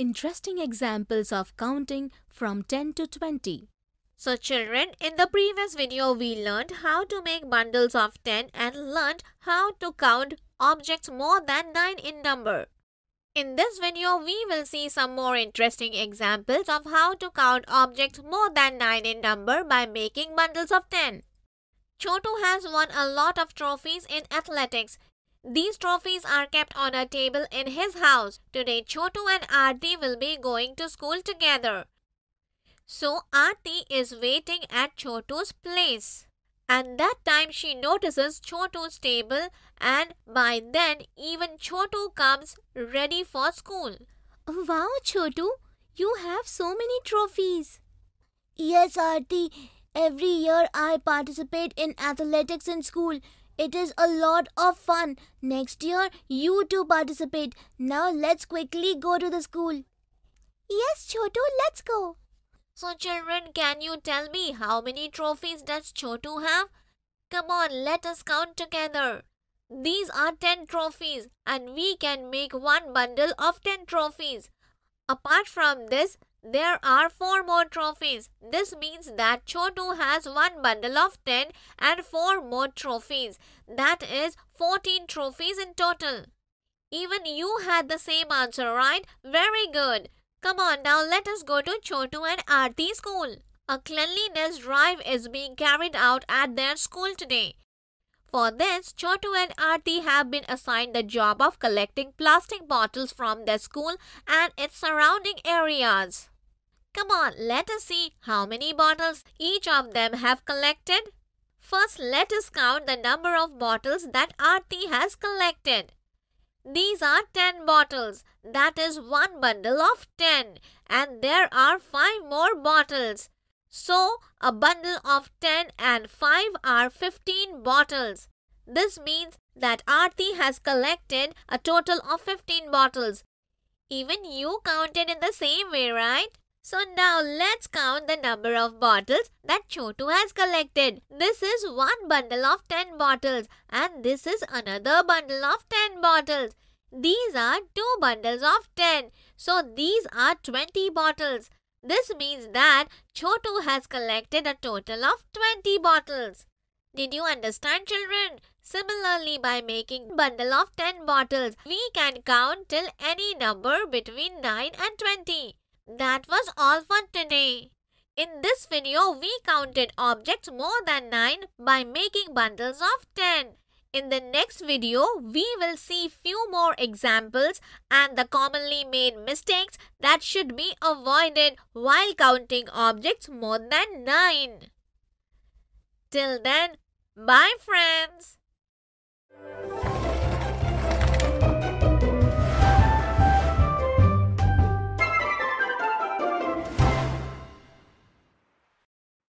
interesting examples of counting from 10 to 20. So children, in the previous video we learned how to make bundles of 10 and learned how to count objects more than 9 in number. In this video, we will see some more interesting examples of how to count objects more than 9 in number by making bundles of 10. Choto has won a lot of trophies in athletics. These trophies are kept on a table in his house. Today Chotu and Aarti will be going to school together. So Aarti is waiting at Chotu's place. And that time she notices Chotu's table and by then even Chotu comes ready for school. Wow Chotu, you have so many trophies. Yes Aarti, every year I participate in athletics in school it is a lot of fun. Next year, you too participate. Now let's quickly go to the school. Yes, Choto, let's go. So children, can you tell me how many trophies does Choto have? Come on, let us count together. These are 10 trophies and we can make one bundle of 10 trophies. Apart from this, there are 4 more trophies. This means that Chotu has 1 bundle of 10 and 4 more trophies. That is 14 trophies in total. Even you had the same answer, right? Very good. Come on, now let us go to Chotu and Aarti school. A cleanliness drive is being carried out at their school today. For this, Chotu and Arti have been assigned the job of collecting plastic bottles from their school and its surrounding areas. Come on, let us see how many bottles each of them have collected. First, let us count the number of bottles that Arti has collected. These are 10 bottles. That is one bundle of 10. And there are 5 more bottles. So a bundle of 10 and 5 are 15 bottles. This means that Aarti has collected a total of 15 bottles. Even you counted in the same way, right? So now let's count the number of bottles that Chotu has collected. This is one bundle of 10 bottles and this is another bundle of 10 bottles. These are two bundles of 10. So these are 20 bottles. This means that Chotu has collected a total of 20 bottles. Did you understand children? Similarly, by making bundle of 10 bottles, we can count till any number between 9 and 20. That was all for today. In this video, we counted objects more than 9 by making bundles of 10. In the next video, we will see few more examples and the commonly made mistakes that should be avoided while counting objects more than 9. Till then, bye friends!